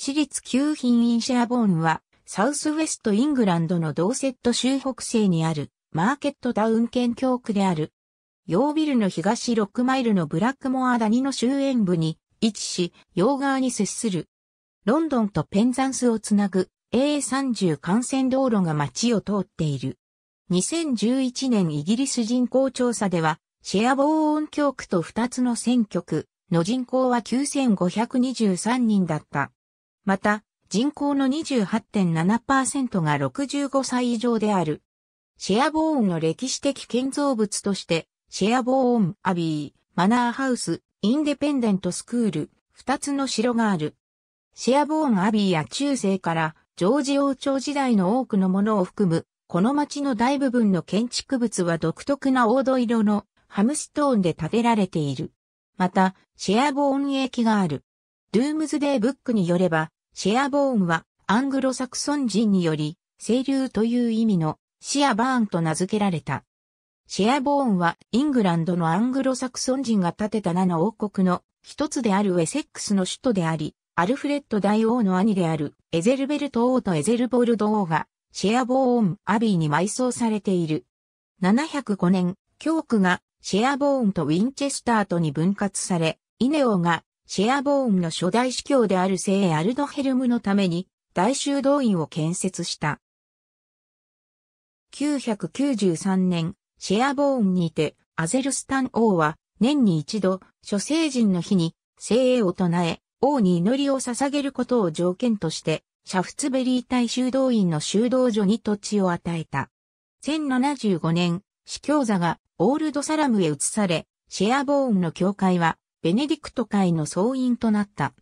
私立旧品インシェアボーンは、サウスウェストイングランドのドーセット州北西にある、マーケットタウン県境区である。ヨービルの東6マイルのブラックモア谷の周辺部に位置し、洋側に接する。ロンドンとペンザンスをつなぐ A30 幹線道路が街を通っている。2011年イギリス人口調査では、シェアボーン教区と2つの選挙区の人口は9523人だった。また、人口の28.7%が65歳以上である。シェアボーンの歴史的建造物として、シェアボーンアビー、マナーハウス、インデペンデントスクール、二つの城がある。シェアボーンアビーや中世からジョージ王朝時代の多くのものを含む、この町の大部分の建築物は独特な黄土色のハムストーンで建てられている。また、シェアボーン駅がある。ルームズデーブックによれば、シェアボーンはアングロサクソン人により、清流という意味のシアバーンと名付けられた。シェアボーンはイングランドのアングロサクソン人が建てた7王国の一つであるウェセックスの首都であり、アルフレッド大王の兄であるエゼルベルト王とエゼルボルド王がシェアボーンアビーに埋葬されている。705年、教区がシェアボーンとウィンチェスターとに分割され、イネオがシェアボーンの初代司教である聖アルドヘルムのために大修道院を建設した。993年、シェアボーンにて、アゼルスタン王は、年に一度、諸聖人の日に、聖英を唱え、王に祈りを捧げることを条件として、シャフツベリー大修道院の修道所に土地を与えた。1075年、司教座がオールドサラムへ移され、シェアボーンの教会はベネディクト会の総員となった。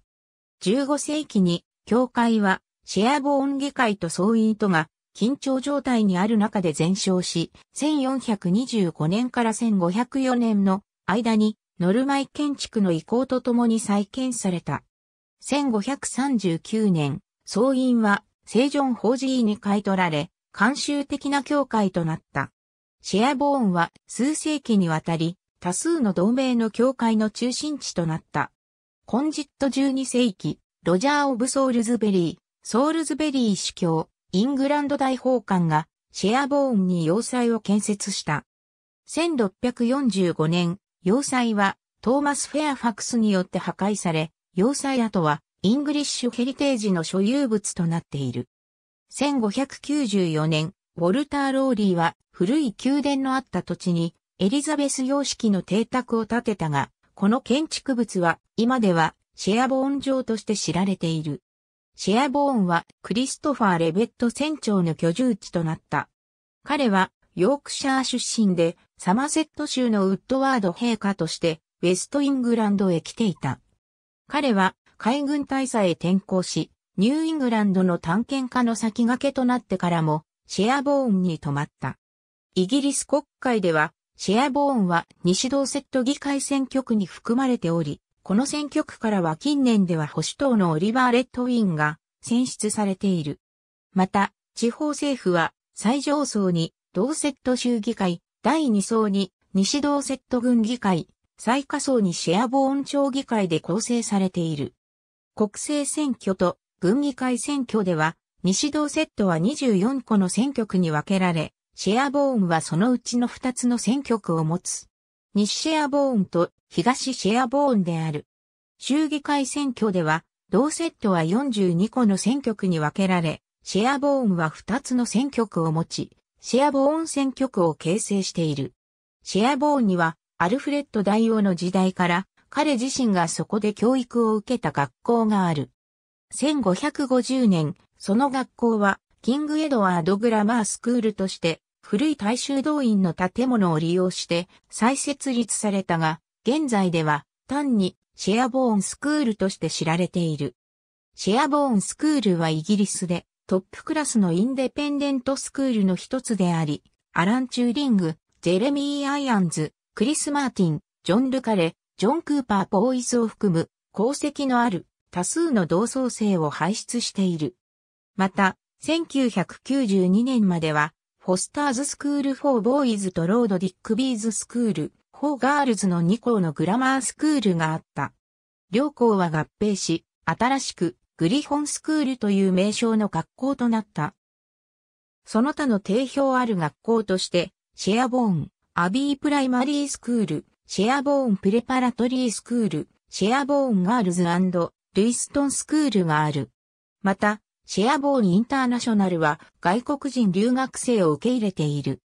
15世紀に、教会は、シェアボーン下会と総員とが、緊張状態にある中で全焼し、1425年から1504年の間に、ノルマイ建築の移行とともに再建された。1539年、総員は、聖ジョン・ホージーに買い取られ、慣習的な教会となった。シェアボーンは数世紀にわたり、多数の同盟の教会の中心地となった。コンジット12世紀、ロジャー・オブ・ソールズベリー、ソールズベリー主教、イングランド大法官がシェアボーンに要塞を建設した。1645年、要塞はトーマス・フェアファクスによって破壊され、要塞跡はイングリッシュヘリテージの所有物となっている。1594年、ウォルター・ローリーは古い宮殿のあった土地にエリザベス様式の邸宅を建てたが、この建築物は今ではシェアボーン城として知られている。シェアボーンはクリストファー・レベット船長の居住地となった。彼はヨークシャー出身でサマセット州のウッドワード陛下としてウェストイングランドへ来ていた。彼は海軍大佐へ転向し、ニューイングランドの探検家の先駆けとなってからもシェアボーンに泊まった。イギリス国会ではシェアボーンは西道セット議会選挙区に含まれており、この選挙区からは近年では保守党のオリバー・レッドウィンが選出されている。また、地方政府は最上層に同セット州議会、第2層に西道セット郡議会、最下層にシェアボーン町議会で構成されている。国政選挙と郡議会選挙では、西道セットは24個の選挙区に分けられ、シェアボーンはそのうちの2つの選挙区を持つ。西シェアボーンと東シェアボーンである。州議会選挙では、同セットは42個の選挙区に分けられ、シェアボーンは2つの選挙区を持ち、シェアボーン選挙区を形成している。シェアボーンには、アルフレッド大王の時代から、彼自身がそこで教育を受けた学校がある。1550年、その学校は、キング・エドワード・グラマースクールとして、古い大衆動員の建物を利用して再設立されたが、現在では単にシェアボーンスクールとして知られている。シェアボーンスクールはイギリスでトップクラスのインデペンデントスクールの一つであり、アラン・チューリング、ジェレミー・アイアンズ、クリス・マーティン、ジョン・ルカレ、ジョン・クーパー・ボーイズを含む功績のある多数の同窓生を輩出している。また、1992年まではフォスターズスクールフォーボーイズとロードディックビーズスクール、フォーガールズの2校のグラマースクールがあった。両校は合併し、新しくグリフォンスクールという名称の学校となった。その他の定評ある学校として、シェアボーン、アビープライマリースクール、シェアボーンプレパラトリースクール、シェアボーンガールズルイストンスクールがある。また、シェアボーンインターナショナルは外国人留学生を受け入れている。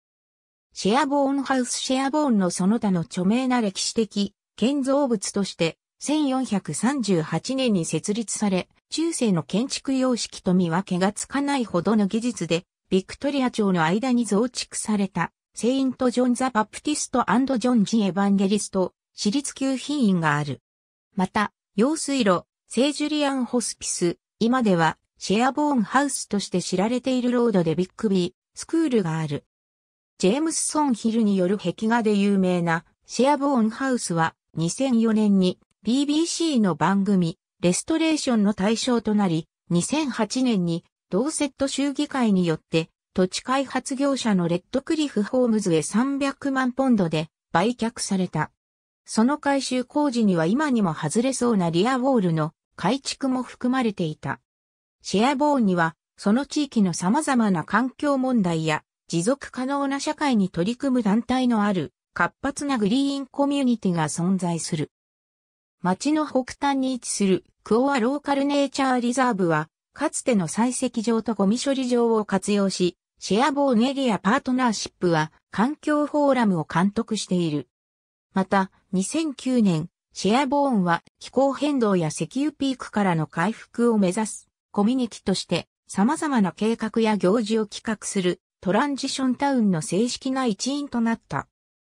シェアボーンハウスシェアボーンのその他の著名な歴史的建造物として1438年に設立され、中世の建築様式と見分けがつかないほどの技術で、ビクトリア朝の間に増築された、セイント・ジョン・ザ・バプティスト・ジョン・ジ・エヴァンゲリスト、私立級品院がある。また、用水路、聖ジュリアン・ホスピス、今ではシェアボーンハウスとして知られているロードでビッグビー、スクールがある。ジェームス・ソン・ヒルによる壁画で有名なシェアボーンハウスは2004年に BBC の番組レストレーションの対象となり2008年に同セット州議会によって土地開発業者のレッドクリフ・ホームズへ300万ポンドで売却された。その改修工事には今にも外れそうなリアウォールの改築も含まれていた。シェアボーンには、その地域の様々な環境問題や、持続可能な社会に取り組む団体のある、活発なグリーンコミュニティが存在する。町の北端に位置するクオアローカルネイチャーリザーブは、かつての採石場とゴミ処理場を活用し、シェアボーンエリアパートナーシップは環境フォーラムを監督している。また、2009年、シェアボーンは気候変動や石油ピークからの回復を目指すコミュニティとして様々な計画や行事を企画するトランジションタウンの正式な一員となった。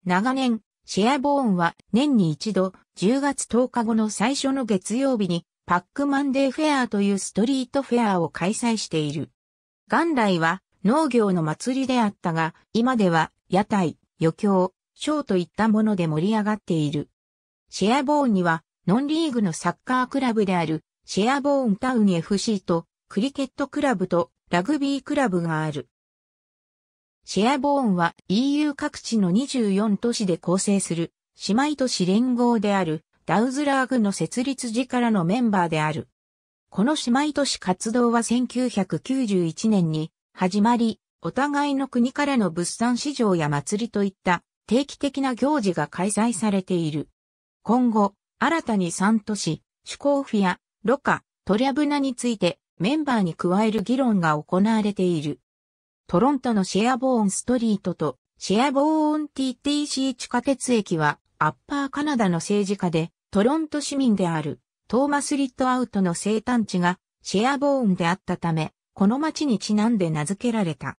長年、シェアボーンは年に一度10月10日後の最初の月曜日にパックマンデーフェアというストリートフェアを開催している。元来は農業の祭りであったが、今では屋台、余興、ショーといったもので盛り上がっている。シェアボーンにはノンリーグのサッカークラブであるシェアボーンタウン FC とクリケットクラブとラグビークラブがある。シェアボーンは EU 各地の24都市で構成する姉妹都市連合であるダウズラーグの設立時からのメンバーである。この姉妹都市活動は1991年に始まり、お互いの国からの物産市場や祭りといった定期的な行事が開催されている。今後、新たに3都市、シュコーフィア、ロカ、トリャブナについてメンバーに加える議論が行われている。トロントのシェアボーンストリートとシェアボーン TTC 地下鉄駅はアッパーカナダの政治家でトロント市民であるトーマス・リットアウトの生誕地がシェアボーンであったため、この町にちなんで名付けられた。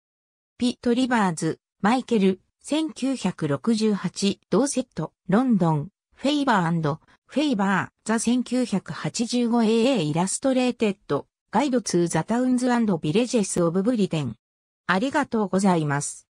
ピ・ットリバーズ、マイケル、1968、同セット、ロンドン、フェイバーフェイバー、ザ 1985AA イラストレーテッド、ガイドツーザタウンズビレジェスオブブリテン。ありがとうございます。